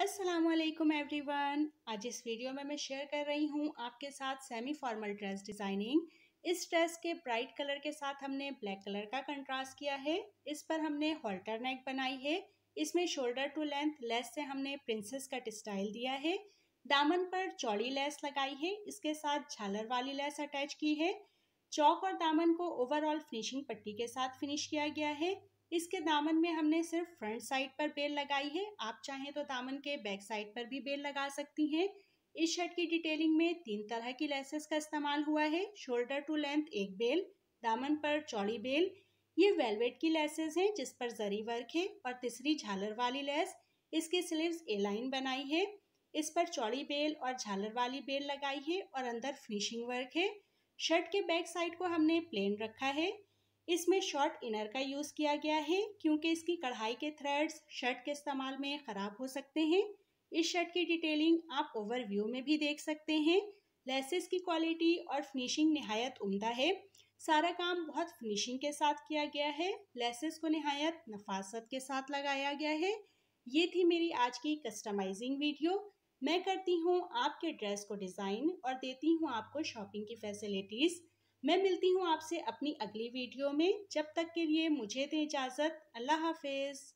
Aslam everyone आज इस video में मैं शेयर कर रही हूँ आपके साथ सेमी फॉर्मल ड्रेस डिज़ाइनिंग इस ड्रेस के ब्राइट कलर के साथ हमने ब्लैक कलर का कंट्रास्ट किया है इस पर हमने हॉल्टर नेक बनाई है इसमें शोल्डर टू लेंथ लेस से हमने प्रिंसेस कट स्टाइल दिया है दामन पर चौड़ी लेस लगाई है इसके साथ झालर वाली लेस अटैच की है चौक और दामन को ओवरऑल फिनिशिंग पट्टी के साथ फिनिश किया गया है इसके दामन में हमने सिर्फ फ्रंट साइड पर बेल लगाई है आप चाहें तो दामन के बैक साइड पर भी बेल लगा सकती हैं इस शर्ट की डिटेलिंग में तीन तरह की लेसेस का इस्तेमाल हुआ है शोल्डर टू लेंथ एक बेल दामन पर चौड़ी बेल ये वेलवेट की लेसेस हैं जिस पर जरी वर्क है और तीसरी झालर वाली लेस इसकी स्लीव्स ए लाइन बनाई है इस पर चौड़ी बेल और झालर वाली बेल लगाई है और अंदर फिनिशिंग वर्क है शर्ट के बैक साइड को हमने प्लेन रखा है इसमें शॉर्ट इनर का यूज़ किया गया है क्योंकि इसकी कढ़ाई के थ्रेड्स शर्ट के इस्तेमाल में ख़राब हो सकते हैं इस शर्ट की डिटेलिंग आप ओवरव्यू में भी देख सकते हैं लेसेस की क्वालिटी और फिनिशिंग नहायत उमदा है सारा काम बहुत फिनिशिंग के साथ किया गया है लेसेस को नहायत नफासत के साथ लगाया गया है ये थी मेरी आज की कस्टमाइजिंग वीडियो मैं करती हूँ आपके ड्रेस को डिज़ाइन और देती हूँ आपको शॉपिंग की फैसिलिटीज़ मैं मिलती हूँ आपसे अपनी अगली वीडियो में जब तक के लिए मुझे दें इजाज़त अल्लाह हाफिज़